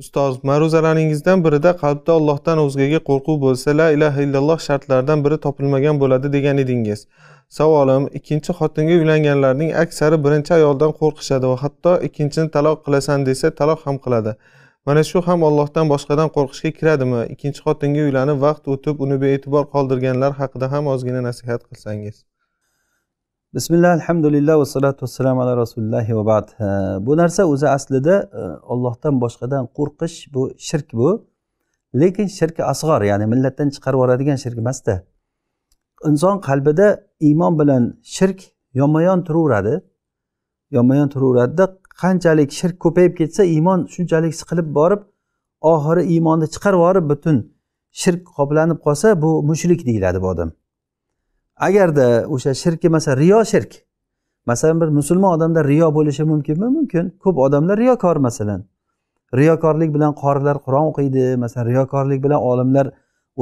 Ustoz, ma'ruzalaringizdan birida qalbda Allohdan o'zgaga qo'rquv bo'lsa, la ilaha illalloh shartlaridan biri topilmagan bo'ladi degan edingiz. Savolim, ikkinchi xotinga uylanganlarning aksari birinchi ayoldan qo'rqishadi va hatto ikkinchini taloq qilasan desa, taloq ham qiladi. Mana shu ham Allohdan boshqadan qo'rqishga kiradimi? Ikkinchi xotinga uylanib, vaqt o'tib, uni bee'tibor qoldirganlar haqida ham ozgina nasihat qilsangiz. bismillah alhamdulillah vassalatu vassalamu ala rasulillah va bad bu narsa o'zi aslida ollohdan e, boshqadan qo'rqish bu shirk bu lekin shirki asg'or ya'ni millatdan chiqarib yuboradigan shirk emasda inson qalbida iymon bilan shirk yonma yon turaveradi yonma yon turaveradida qanchalik shirk ko'payib ketsa iymon shunchalik siqilib borib oxiri iymonni chiqarib yuborib butun shirk qoplanib qolsa bu mushrik deyiladi bu odam agarda o'sha shirki masalan riyo shirk masalan bir musulmon odamda riyo bo'lishi mumkinmi mumkin ko'p odamlar riyokor masalan riyokorlik bilan qorilar qur'on o'qiydi masalan riyokorlik bilan olimlar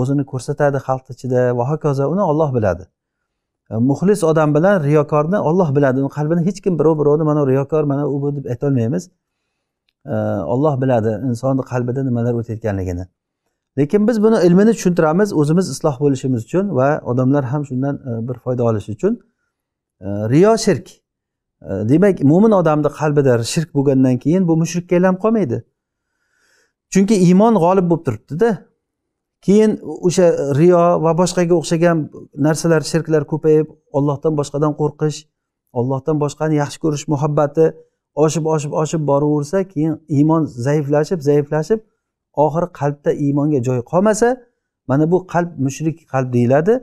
o'zini ko'rsatadi xalq ichida va hokazo uni olloh biladi e, muxlis odam bilan riyokorni olloh biladi uni qalbini hech kim birov birovni mana riyokor mana u bu deb aytolmaymiz olloh e, biladi insonni qalbida nimalar o'tayotganligini lekin biz buni ilmini tushuntiramiz o'zimiz isloh bo'lishimiz uchun va odamlar ham shundan e, bir foyda olishi uchun e, riyo shirk e, demak mo'min odamni qalbida shirk bo'lgandan keyin bu mushrikka aylanib qolmaydi chunki iymon g'olib bo'lib turibdida keyin o'sha riyo va boshqaga o'xshagan narsalar shirklar ko'payib ollohdan boshqadan qo'rqish ollohdan boshqani yaxshi ko'rish muhabbati oshib oshib oshib boraversa keyin iymon zaiflashib zaiflashib oxiri qalbda iymonga joy qolmasa mana bu qalb mushrik qalb deyiladi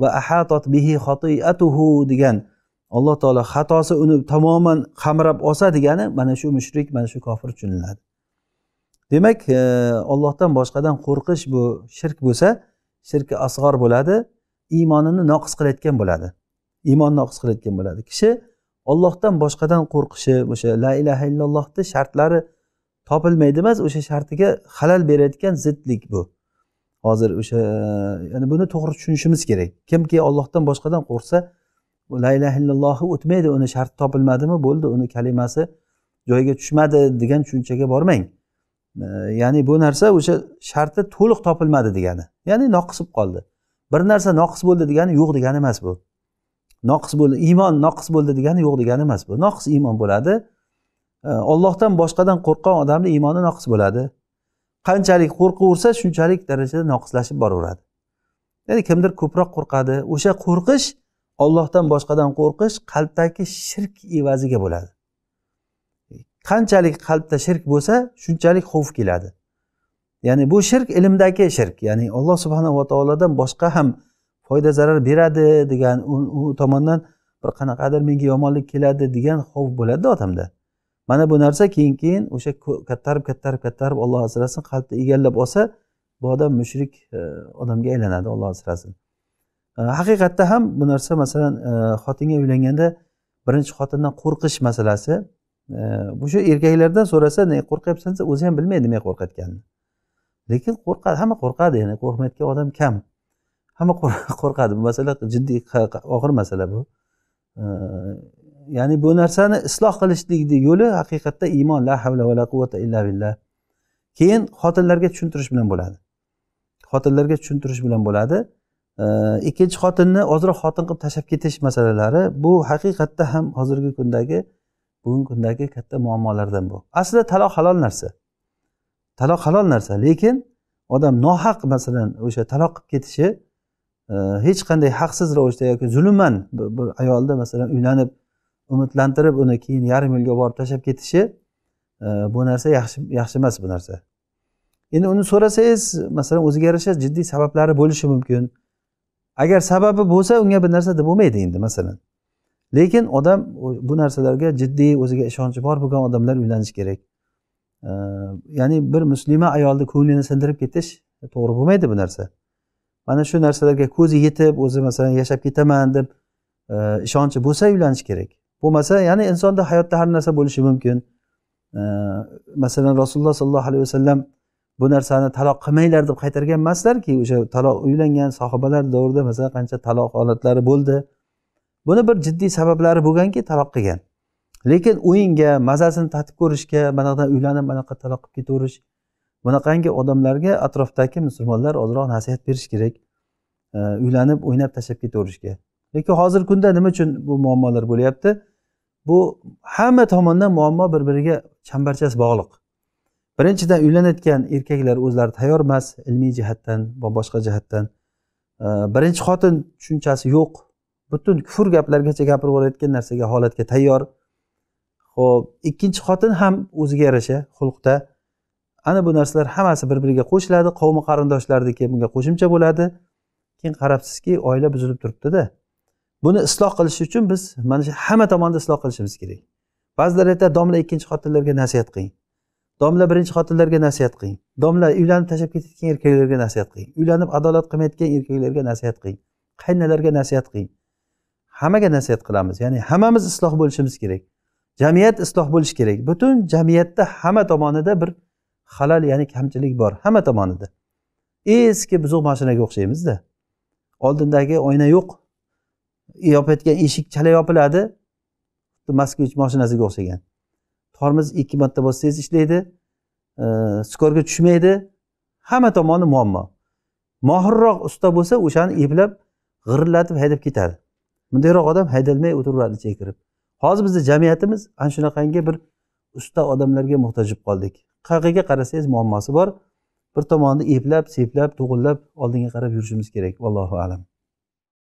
va ahatot bihi xotiatuhu degan alloh taolo xatosi uni tamoman qamrab olsa degani mana shu mushrik mana shu kofir tushuniladi demak ollohdan e, boshqadan qo'rqish bu shirk bo'lsa shirki asg'or bo'ladi iymonini noqis qilayotgan bo'ladi iymon noqis qilayotgan bo'ladi kishi ollohdan boshqadan qo'rqishi o'sha la ilaha illallohni shartlari topilmaydi emas o'sha shartiga halal berayotgan zidlik bu hozir o'sha ya'ni buni to'g'ri tushunishimiz kerak kimki ollohdan boshqadan qo'rqsa la illaha illallohi o'tmaydi uni sharti topilmadimi bo'ldi uni kalimasi joyiga tushmadi degan tushunchaga bormang ya'ni bu narsa o'sha sharti to'liq topilmadi degani ya'ni noqis bo'lib qoldi bir narsa noqis bo'ldi degani yo'q degani emas bu noqis bo'ldi iymon noqis bo'ldi degani yo'q degani emas bu noqis iymon bo'ladi ollohdan boshqadan qo'rqqan odamni iymoni noqis bo'ladi qanchalik qo'rqaversa shunchalik darajada noqislashib boraveradi ya'ni kimdir ko'proq qo'rqadi o'sha qo'rqish ollohdan boshqadan qo'rqish qalbdagi shirk evaziga bo'ladi qanchalik qalbda shirk bo'lsa shunchalik xavf keladi ya'ni bu shirk ilmdagi shirk ya'ni alloh subhanava taolodan boshqa ham foyda zarar beradi degan u tomondan bir qanaqadir menga yomonlik keladi degan xavf bo'ladida odamda mana bu narsa keyin keyin o'sha kattarib kattarib kattarib olloh asrasin qalbni egallab olsa bu odam mushrik e, odamga aylanadi olloh asrasin e, haqiqatda ham bu narsa masalan e, xotinga uylanganda birinchi xotindan qo'rqish masalasi bu shu erkaklardan so'rasa nega qo'rqyapsan desa o'zi ham bilmaydi nimaga qo'rqayotganini lekin qo'rqadi hamma qo'rqadi ya'ni qo'rqmayotgan odam kam hamma qo'rqadi bu masala jiddiy og'ir masala bu ya'ni bu narsani isloh qilishlikni yo'li haqiqatda iymon la havla vala la quvvata illa billah keyin xotinlarga tushuntirish bilan bo'ladi xotinlarga tushuntirish bilan bo'ladi ikkinchi xotinni ozroq xotin qilib tashlab ketish masalalari bu haqiqatda ham hozirgi kundagi bugungi kundagi katta muammolardan bu aslida taloq halol narsa taloq halol narsa lekin odam nohaq masalan o'sha taloq qilib ketishi hech qanday haqsiz ravishda yoki zulman bir ayolni masalan uylanib umidlantirib uni keyin yarim yilga borib tashlab ketishi e, bu narsa yaxshi yaxshi emas bu narsa endi uni so'rasangiz masalan o'ziga yarasha jiddiy sabablari bo'lishi mumkin agar sababi bo'lsa unga bir narsa deb bo'lmaydi endi masalan lekin odam bu narsalarga jiddiy o'ziga ishonchi bor bo'lgan odamlar uylanishi kerak e, ya'ni bir muslima ayolni ko'nglini sindirib ketish e, to'g'ri bo'lmaydi bu narsa mana shu narsalarga ko'zi yetib o'zi masalan yashab ketaman deb ishonchi bo'lsa uylanish kerak bo'lmasa ya'ni insonda hayotda har narsa bo'lishi mumkin masalan rasululloh sollallohu alayhi vasallam bu narsani taloq qilmanglar deb qaytargan emaslarki o'sha taloq uylangan sahobalar davrida masalan qancha taloq holatlari bo'ldi buni bir jiddiy sabablari bo'lganki taloq qilgan lekin o'yinga mazasini tatib ko'rishga manaqa uylanib manaqa taloq qilib ketaverish bunaqangi odamlarga atrofdagi musulmonlar ozroq nasihat berish kerak uylanib o'ynab tashlab ketaverishga lekin hozirgi kunda nima uchun bu muammolar bo'lyapti bu hamma tomondan muammo bir biriga chambarchas bog'liq birinchidan uylanayotgan erkaklar o'zlari tayyor emas ilmiy jihatdan va boshqa jihatdan birinchi xotin tushunchasi yo'q butun kufr gaplargacha gapirib yuborayotgan narsaga holatga tayyor ho'p ikkinchi xotin ham o'ziga yarasha xulqda ana bu narsalar hammasi bir biriga qo'shiladi qavmi qarindoshlarniki bunga qo'shimcha bo'ladi keyin qarabsizki oila buzilib turibdida buni isloh qilish uchun biz mana shu hamma tomonda isloh qilishimiz kerak ba'zilar aytadi domla ikkinchi xotinlarga nasihat qiling domla birinchi xotinlarga nasihat qiling domla uylanib tashlab ketayotgan erkaklarga nasihat qiling uylanib adolat qilmayotgan erkaklarga nasihat qiling qaynalarga nasihat qiling hammaga nasihat qilamiz ya'ni hammamiz isloh bo'lishimiz kerak jamiyat isloh bo'lishi kerak butun jamiyatda hamma tomonida bir halal ya'ni kamchilik bor hamma tomonida eski buzuq mashinaga o'xshaymizda oldindagi oyna yo'q yopayotgan eshik chala yopiladi moskvich mashinasiga o'xshagan tormoz ikki marta bossangiz ishlaydi e, skorga tushmaydi hamma tomoni muammo mohirroq usta bo'lsa o'shani eplab g'irillatib haydab ketadi bundayroq odam haydalmay o'tiraveradi chekirib hozir bizni jamiyatimiz ana shunaqangi bir usta odamlarga muhtoj bo'lib qoldik qayerga qarasangiz muammosi bor bir tomonni eplab seplab to'g'illab oldinga qarab yurishimiz kerak vallohu alam